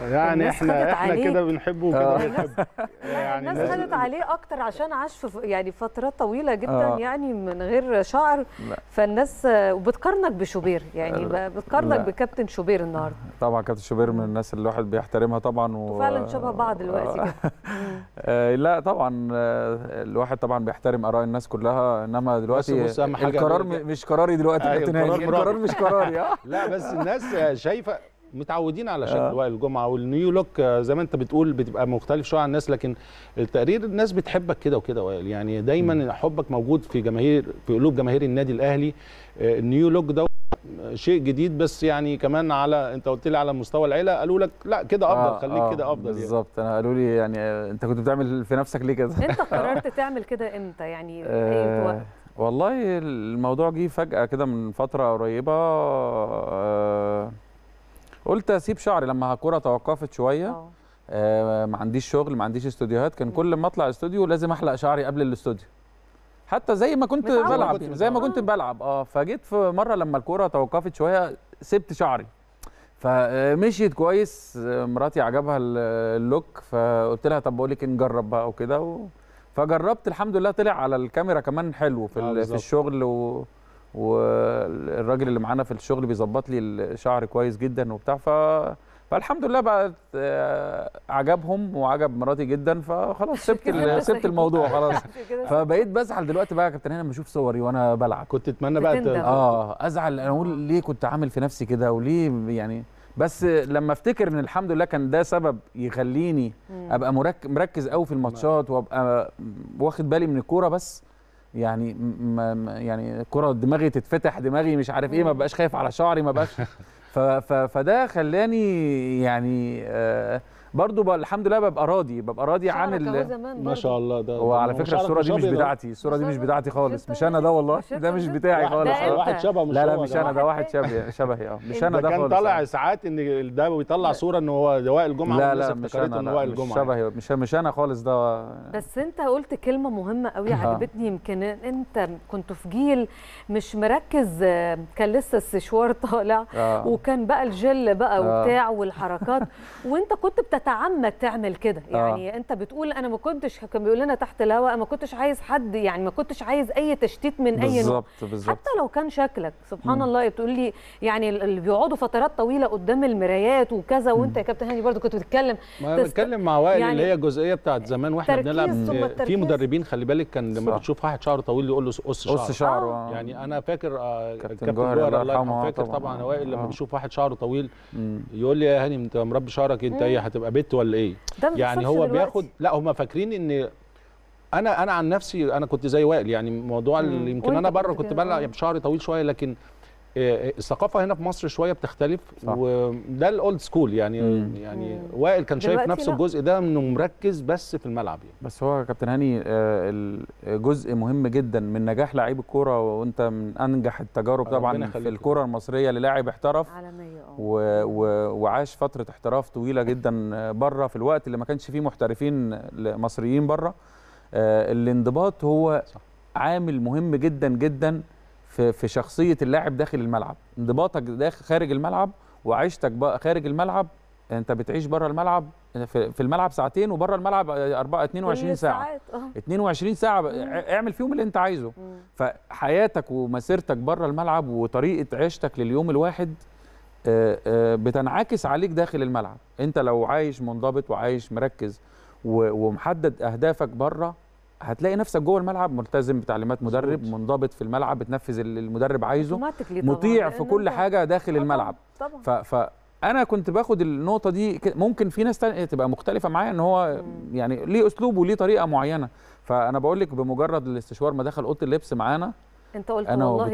يعني احنا احنا كده بنحبه وكده آه. بنحبه يعني, يعني الناس خدت عليه اكتر عشان عاش في يعني فترات طويله جدا آه. يعني من غير شعر لا. فالناس وبتقارنك بشوبير يعني بتقارنك بكابتن شوبير النهارده طبعا كابتن شوبير من الناس اللي الواحد بيحترمها طبعا و... وفعلا شبه بعض دلوقتي آه لا طبعا آه، الواحد طبعا بيحترم اراء الناس كلها انما دلوقتي القرار مش قراري دلوقتي أيوة القرار مش قراري آه. لا بس الناس شايفه متعودين على شكل آه. وائل الجمعه والنيو لوك آه، زي ما انت بتقول بتبقى مختلف شويه عن الناس لكن التقرير الناس بتحبك كده وكده وائل يعني دايما م. حبك موجود في جماهير في قلوب جماهير النادي الاهلي آه، النيو لوك ده شيء جديد بس يعني كمان على انت قلت لي على مستوى العيله قالوا لك لا كده افضل آه خليك آه كده افضل يعني. بالظبط يعني. انا قالوا لي يعني آه، انت كنت بتعمل في نفسك ليه كده انت قررت تعمل كده امتى يعني اي وقت والله الموضوع جه فجاه كده من فتره قريبه آه قلت اسيب شعري لما الكوره توقفت شويه آه. آه ما عنديش شغل ما عنديش استوديوهات كان كل ما اطلع استوديو لازم احلق شعري قبل الاستوديو حتى زي ما كنت بلعب زي ما كنت آه. بلعب اه فجيت في مره لما الكوره توقفت شويه سبت شعري فمشيت آه، كويس مراتي عجبها اللوك فقلت لها طب بقول لك نجرب بقى وكده و... فجربت الحمد لله طلع على الكاميرا كمان حلو في, في الشغل و... والراجل اللي معانا في الشغل بيظبط لي الشعر كويس جدا وبتاع ف فالحمد لله بقى آه، عجبهم وعجب مراتي جدا فخلاص سبت سبت الموضوع خلاص فبقيت بزعل دلوقتي بقى يا كابتن هنا لما اشوف صوري وانا بلعب كنت اتمنى بقى آه،, اه ازعل انا اقول ليه كنت عامل في نفسي كده وليه يعني بس لما افتكر ان الحمد لله كان ده سبب يخليني ابقى مركز قوي في الماتشات وابقى واخد بالي من الكوره بس يعني ما يعني كره دماغي تتفتح دماغي مش عارف ايه ما بقاش خايف على شعري ما بقاش فده خلاني يعني آه برضو الحمد لله ببقى راضي ببقى راضي عن ال... ما شاء الله ده هو على فكره الصوره دي مش بتاعتي الصوره دي مش بتاعتي خالص مش انا ده والله ده مش بتاعي خالص واحد شبه مش لا لا مش انا ده واحد شبه شبهي اه مش انا ده خالص كان طالع ساعات ان ده بيطلع صوره ان هو وائل الجمعه لا لا مش انا الجمعه شبهي مش مش انا خالص ده بس انت قلت كلمه مهمه قوي عجبتني يمكن انت كنت في جيل مش مركز كان لسه السشوار طالع آه. وكان بقى الجل بقى آه. وبتاع والحركات وانت كنت بتت تتعمد تعمل كده آه. يعني آه. انت بتقول انا ما كنتش كان بيقول لنا تحت الهواء ما كنتش عايز حد يعني ما كنتش عايز اي تشتيت من اي بالظبط بالظبط حتى لو كان شكلك سبحان م. الله بتقول لي يعني اللي بيقعدوا فترات طويله قدام المرايات وكذا وانت يا كابتن هاني برضو كنت بتتكلم ما تست... بتكلم مع وائل يعني اللي هي الجزئيه بتاعت آه، زمان واحنا بنلعب آه، في مدربين خلي بالك كان لما بتشوف واحد شعره طويل يقول له قص شعره قص شعره يعني انا فاكر كابتن جوهر الله يرحمه فاكر طبعا وائل لما بيشوف واحد شعره طويل يقول لي يا هاني انت مربي شعرك انت ايه هتبقى بت ولا ايه يعني هو دلوقتي. بياخد لا هم فاكرين ان انا انا عن نفسي انا كنت زي وائل يعني موضوع يمكن انا بره كنت بلعب آه. شعري طويل شويه لكن آه، الثقافه هنا في مصر شويه بتختلف صح. وده الاولد سكول يعني مم. يعني وائل كان شايف نفس الجزء ده انه مركز بس في الملعب يعني. بس هو كابتن هاني آه، جزء مهم جدا من نجاح لعيب الكوره وانت من انجح التجارب طبعا في يعني. الكوره المصريه للاعب احترف عالميه آه. و... و... وعاش فتره احتراف طويله جدا بره في الوقت اللي ما كانش فيه محترفين مصريين بره الانضباط هو صح. عامل مهم جدا جدا في في شخصيه اللاعب داخل الملعب انضباطك داخل خارج الملعب وعيشتك بقى خارج الملعب انت بتعيش بره الملعب في الملعب ساعتين وبره الملعب 4 22 ساعه 22 اه. ساعه اعمل فيهم اللي انت عايزه فحياتك ومسيرتك بره الملعب وطريقه عيشتك لليوم الواحد آه، آه، بتنعكس عليك داخل الملعب انت لو عايش منضبط وعايش مركز ومحدد اهدافك بره هتلاقي نفسك جوه الملعب ملتزم بتعليمات مدرب منضبط في الملعب بتنفذ اللي المدرب عايزه مطيع في كل حاجه داخل طبعًا الملعب طبعًا ف... ف... انا كنت باخد النقطه دي ممكن في ناس تانية تبقى مختلفه معايا ان هو يعني ليه اسلوب وليه طريقه معينه فانا بقول لك بمجرد الاستشوار ما دخل اوضه اللبس معانا انت قلت انا والله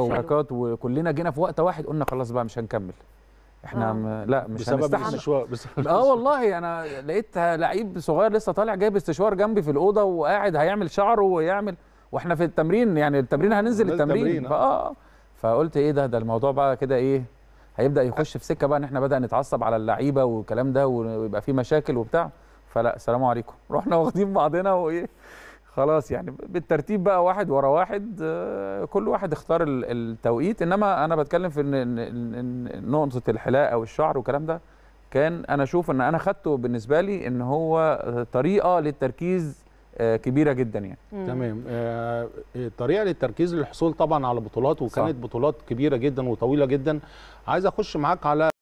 وبتريكا وكلنا جينا في وقت واحد قلنا خلاص بقى مش هنكمل احنا اه. م... لا مش بسبب الاستشوار اه والله انا لقيت لعيب صغير لسه طالع جايب استشوار جنبي في الاوضه وقاعد هيعمل شعره ويعمل واحنا في التمرين يعني التمرين هننزل التمرين اه. اه فقلت ايه ده ده الموضوع بقى كده ايه هيبدا يخش في سكه بقى ان احنا بدأ نتعصب على اللعيبه والكلام ده ويبقى في مشاكل وبتاع فلا السلام عليكم رحنا واخدين بعضنا وايه خلاص يعني بالترتيب بقى واحد ورا واحد آه، كل واحد اختار التوقيت انما انا بتكلم في نقطه الحلاقه او الشعر والكلام ده كان انا اشوف ان انا خدته بالنسبه لي ان هو طريقه للتركيز آه، كبيره جدا يعني تمام آه، طريقه للتركيز للحصول طبعا على بطولات وكانت صح. بطولات كبيره جدا وطويله جدا عايز اخش معاك على